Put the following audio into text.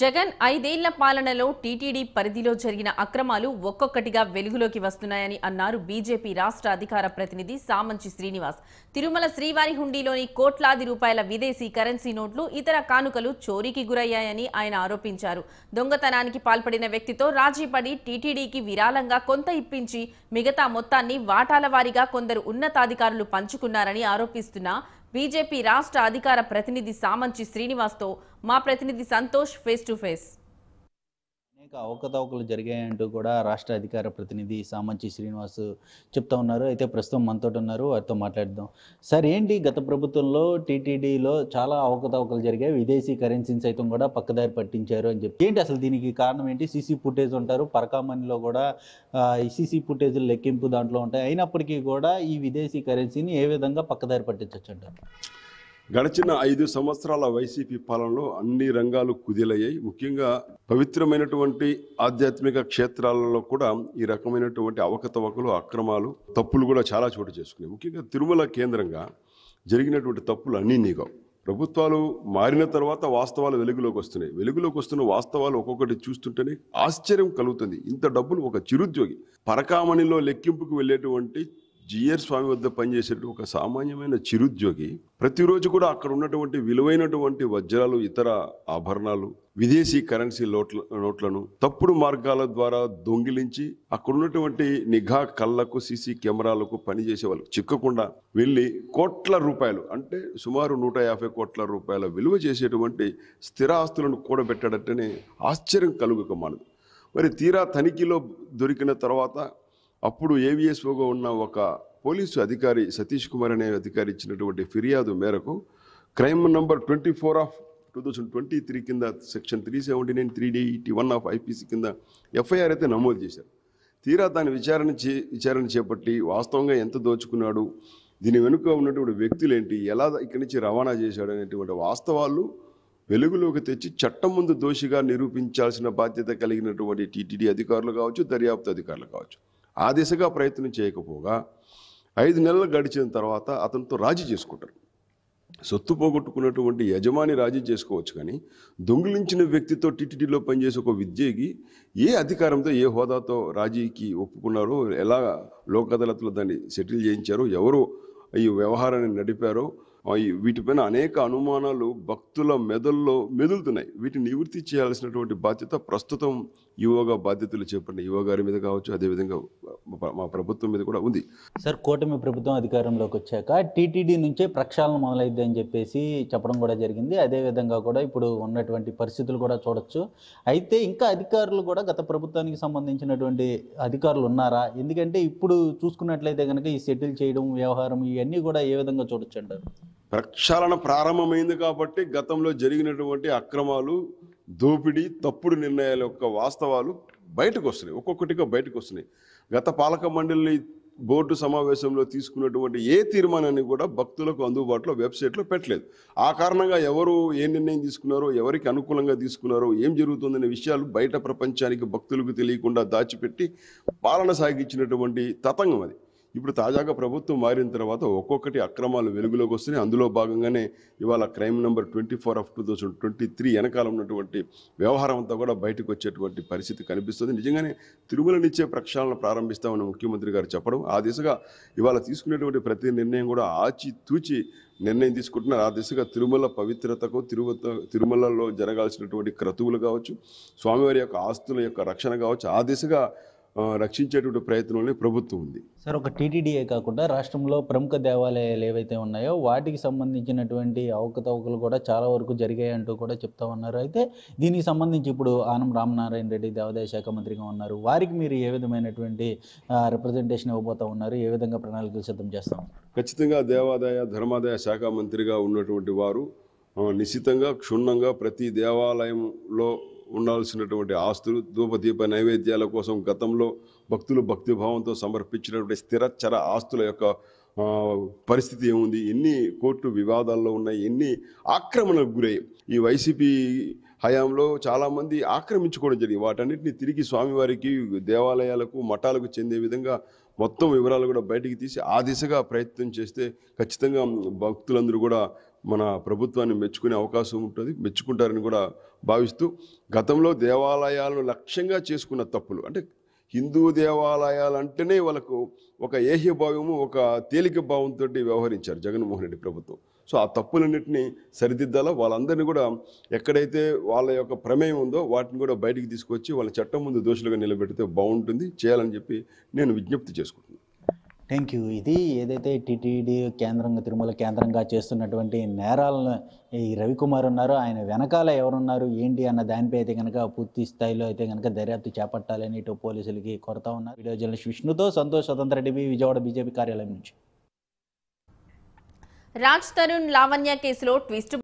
జగన్ ఐదేళ్ల పాలనలో టీటీడీ పరిధిలో జరిగిన అక్రమాలు ఒక్కొక్కటిగా వెలుగులోకి వస్తున్నాయని అన్నారు బీజేపీ రాష్ట్ర అధికార ప్రతినిధి సామంచి శ్రీనివాస్ తిరుమల శ్రీవారి హుండీలోని కోట్లాది రూపాయల విదేశీ కరెన్సీ నోట్లు ఇతర కానుకలు చోరీకి గురయ్యాయని ఆయన ఆరోపించారు దొంగతనానికి పాల్పడిన వ్యక్తితో రాజీపడి టీటీడీకి విరాళంగా కొంత ఇప్పించి మిగతా మొత్తాన్ని వాటాల వారీగా కొందరు ఉన్నతాధికారులు పంచుకున్నారని ఆరోపిస్తున్న బీజేపీ రాష్ట్ర అధికార ప్రతినిధి సామంచి శ్రీనివాస్తో మా ప్రతినిధి సంతోష్ ఫేస్ టు ఫేస్ అనేక అవకతవకలు జరిగాయంటూ కూడా రాష్ట్ర అధికార ప్రతినిధి సామంచి శ్రీనివాస్ చెప్తా ఉన్నారు అయితే ప్రస్తుతం మనతో ఉన్నారు వారితో మాట్లాడదాం సార్ ఏంటి గత ప్రభుత్వంలో టీటీడీలో చాలా అవకతవకలు జరిగాయి విదేశీ కరెన్సీని సైతం కూడా పక్కదారి పట్టించారు అని చెప్పి ఏంటి అసలు దీనికి కారణం ఏంటి సీసీ ఫుటేజ్ ఉంటారు పరకామణిలో కూడా ఈ సీసీ ఫుటేజ్ లెక్కింపు దాంట్లో ఉంటాయి అయినప్పటికీ కూడా ఈ విదేశీ కరెన్సీని ఏ విధంగా పక్కదారి పట్టించవచ్చు అంటారు గడిచిన ఐదు సంవత్సరాల వైసీపీ పాలనలో అన్ని రంగాలు కుదిలయ్యాయి ముఖ్యంగా పవిత్రమైనటువంటి ఆధ్యాత్మిక క్షేత్రాలలో కూడా ఈ రకమైనటువంటి అవకతవకలు అక్రమాలు తప్పులు కూడా చాలా చోటు చేసుకున్నాయి ముఖ్యంగా తిరుమల కేంద్రంగా జరిగినటువంటి తప్పులు అన్నీ నీగవు ప్రభుత్వాలు మారిన తర్వాత వాస్తవాలు వెలుగులోకి వస్తున్నాయి వెలుగులోకి వస్తున్న వాస్తవాలు ఒక్కొక్కటి చూస్తుంటేనే ఆశ్చర్యం కలుగుతుంది ఇంత డబ్బులు ఒక చిరుద్యోగి పరకామణిలో లెక్కింపుకు వెళ్ళేటువంటి జిఆర్ స్వామి వద్ద పనిచేసేటువంటి ఒక సామాన్యమైన చిరుద్యోగి ప్రతిరోజు కూడా అక్కడ ఉన్నటువంటి విలువైనటువంటి వజ్రాలు ఇతర ఆభరణాలు విదేశీ కరెన్సీ లోట్ల నోట్లను తప్పుడు మార్గాల ద్వారా దొంగిలించి అక్కడున్నటువంటి నిఘా కళ్ళకు సీసీ కెమెరాలకు పనిచేసే వాళ్ళు చిక్కకుండా వెళ్ళి కోట్ల రూపాయలు అంటే సుమారు నూట యాభై కోట్ల రూపాయల విలువ చేసేటువంటి స్థిర ఆస్తులను కూడబెట్టాడంటేనే ఆశ్చర్యం కలుగుక మానదు మరి తీరా తనిఖీలో దొరికిన తర్వాత అప్పుడు ఏవిఎస్ఓగా ఉన్న ఒక పోలీసు అధికారి సతీష్ కుమార్ అనే అధికారి ఇచ్చినటువంటి ఫిర్యాదు మేరకు crime number twenty four of two thousand twenty three కింద section three seventy nine three eighty one of IPC కింద ఎఫ్ఐఆర్ అయితే నమోదు చేశారు తీరా దాని విచారణ చే విచారణ చేపట్టి వాస్తవంగా ఎంత దోచుకున్నాడు దీని వెనుక ఉన్నటువంటి వ్యక్తులు ఏంటి ఎలా ఇక్కడి నుంచి రవాణా చేశాడు అనేటువంటి వాస్తవాలు వెలుగులోకి తెచ్చి చట్టం ముందు దోషిగా నిరూపించాల్సిన బాధ్యత కలిగినటువంటి టీటీడీ అధికారులు కావచ్చు దర్యాప్తు అధికారులు కావచ్చు ఆ దిశగా ప్రయత్నం చేయకపోగా ఐదు నెలలు గడిచిన తర్వాత అతనితో రాజీ చేసుకుంటారు సొత్తు పోగొట్టుకున్నటువంటి యజమాని రాజీ చేసుకోవచ్చు కానీ దొంగిలించిన వ్యక్తితో టీటీడీలో పనిచేసే ఒక విద్యకి ఏ అధికారంతో ఏ హోదాతో రాజీకి ఒప్పుకున్నారో ఎలా లోక్ అదాలత్లో దాన్ని సెటిల్ చేయించారో ఎవరు ఈ వ్యవహారాన్ని నడిపారో వీటిపైన అనేక అనుమానాలు భక్తుల మెదల్లో మెదులుతున్నాయి వీటిని నివృత్తి చేయాల్సినటువంటి బాధ్యత ప్రస్తుతం యువగా బాధ్యతలు చేపట్టిన యువగారి మీద కావచ్చు అదేవిధంగా మా ప్రభుత్వం మీద కూడా ఉంది సార్ కూటమి ప్రభుత్వం అధికారంలోకి వచ్చాక టీటీడీ నుంచే ప్రక్షాళన మొదలైద్ది అని చెప్పేసి చెప్పడం కూడా జరిగింది అదేవిధంగా కూడా ఇప్పుడు ఉన్నటువంటి పరిస్థితులు కూడా చూడొచ్చు అయితే ఇంకా అధికారులు కూడా గత ప్రభుత్వానికి సంబంధించినటువంటి అధికారులు ఉన్నారా ఎందుకంటే ఇప్పుడు చూసుకున్నట్లయితే కనుక ఈ సెటిల్ చేయడం వ్యవహారం ఇవన్నీ కూడా ఏ విధంగా చూడొచ్చు అంటారు ప్రక్షాళన ప్రారంభమైంది కాబట్టి గతంలో జరిగినటువంటి అక్రమాలు దోపిడీ తప్పుడు నిర్ణయాల యొక్క వాస్తవాలు బయటకు వస్తున్నాయి ఒక్కొక్కటిగా బయటకు వస్తున్నాయి గత పాలక మండలి బోర్డు సమావేశంలో తీసుకున్నటువంటి ఏ తీర్మానాన్ని కూడా భక్తులకు అందుబాటులో వెబ్సైట్లో పెట్టలేదు ఆ కారణంగా ఎవరు ఏ నిర్ణయం తీసుకున్నారో ఎవరికి అనుకూలంగా తీసుకున్నారో ఏం జరుగుతుందనే విషయాలు బయట ప్రపంచానికి భక్తులకు తెలియకుండా దాచిపెట్టి పాలన సాగించినటువంటి తతంగం అది ఇప్పుడు తాజాగా ప్రభుత్వం మారిన తర్వాత ఒక్కొక్కటి అక్రమాలు వెలుగులోకి వస్తున్నాయి అందులో భాగంగానే ఇవాళ crime number twenty four of two thousand twenty three వెనకాల ఉన్నటువంటి వ్యవహారం అంతా కూడా బయటకు వచ్చేటువంటి పరిస్థితి కనిపిస్తుంది నిజంగానే తిరుమలనిచ్చే ప్రక్షాళన ప్రారంభిస్తామని ముఖ్యమంత్రి గారు చెప్పడం ఆ దిశగా ఇవాళ తీసుకునేటువంటి ప్రతి నిర్ణయం కూడా ఆచితూచి నిర్ణయం తీసుకుంటున్నారు ఆ దిశగా తిరుమల పవిత్రతకు తిరుమల తిరుమలలో జరగాల్సినటువంటి క్రతువులు కావచ్చు స్వామివారి యొక్క ఆస్తుల యొక్క రక్షణ కావచ్చు ఆ దిశగా రక్షించేటువంటి ప్రయత్నంలో ప్రభుత్వం ఉంది సార్ ఒక టీటీడీఏ కాకుండా రాష్ట్రంలో ప్రముఖ దేవాలయాలు ఏవైతే ఉన్నాయో వాటికి సంబంధించినటువంటి అవకతవకలు కూడా చాలా వరకు జరిగాయి అంటూ కూడా చెప్తా ఉన్నారు అయితే దీనికి సంబంధించి ఇప్పుడు ఆనం రామనారాయణ రెడ్డి దేవాదాయ శాఖ మంత్రిగా ఉన్నారు వారికి మీరు ఏ విధమైనటువంటి రిప్రజెంటేషన్ ఇవ్వబోతా ఉన్నారు ఏ విధంగా ప్రణాళికలు సిద్ధం చేస్తాం ఖచ్చితంగా దేవాదాయ ధర్మాదాయ శాఖ మంత్రిగా ఉన్నటువంటి వారు నిశ్చితంగా క్షుణ్ణంగా ప్రతి దేవాలయంలో ఉండాల్సినటువంటి ఆస్తులు ధూపదీప నైవేద్యాల కోసం గతంలో భక్తులు భక్తిభావంతో సమర్పించినటువంటి స్థిరచ్చర ఆస్తుల యొక్క పరిస్థితి ఏముంది ఎన్ని కోర్టు వివాదాల్లో ఉన్నాయి ఎన్ని ఆక్రమణలకు గురయ్యాయి ఈ వైసీపీ హయాంలో చాలామంది ఆక్రమించుకోవడం జరిగింది వాటన్నిటిని తిరిగి స్వామివారికి దేవాలయాలకు మఠాలకు చెందే విధంగా మొత్తం వివరాలు కూడా బయటికి తీసి ఆ దిశగా ప్రయత్నం చేస్తే ఖచ్చితంగా భక్తులందరూ కూడా మన ప్రభుత్వాన్ని మెచ్చుకునే అవకాశం ఉంటుంది మెచ్చుకుంటారని కూడా భావిస్తూ గతంలో దేవాలయాలను లక్ష్యంగా చేసుకున్న తప్పులు అంటే హిందూ దేవాలయాలు అంటేనే వాళ్ళకు ఒక ఏహ్య భావము ఒక తేలిక భావంతో వ్యవహరించారు జగన్మోహన్ రెడ్డి ప్రభుత్వం సో ఆ తప్పులన్నింటినీ సరిదిద్దాలో వాళ్ళందరినీ కూడా ఎక్కడైతే వాళ్ళ యొక్క ప్రమేయం ఉందో వాటిని కూడా బయటికి తీసుకొచ్చి వాళ్ళ చట్టం ముందు దోషులుగా నిలబెడితే బాగుంటుంది చేయాలని చెప్పి నేను విజ్ఞప్తి చేసుకుంటున్నాను థ్యాంక్ యూ ఇది ఏదైతే టీటీడీ కేంద్రంగా తిరుమల కేంద్రంగా చేస్తున్నటువంటి నేరాలను ఈ రవికుమార్ ఉన్నారు ఆయన వెనకాల ఎవరున్నారు ఏంటి అన్న దానిపై అయితే కనుక పూర్తి స్థాయిలో అయితే కనుక దర్యాప్తు చేపట్టాలని ఇటు పోలీసులకి కొరత ఉన్నారు వీడియో జర్నలిస్ట్ విష్ణుతో సంతోష్ స్వతంత్ర రెడ్డి విజయవాడ బీజేపీ కార్యాలయం నుంచి రాజ్ తరుణ్ లావణ్య కేసులో ట్విస్ట్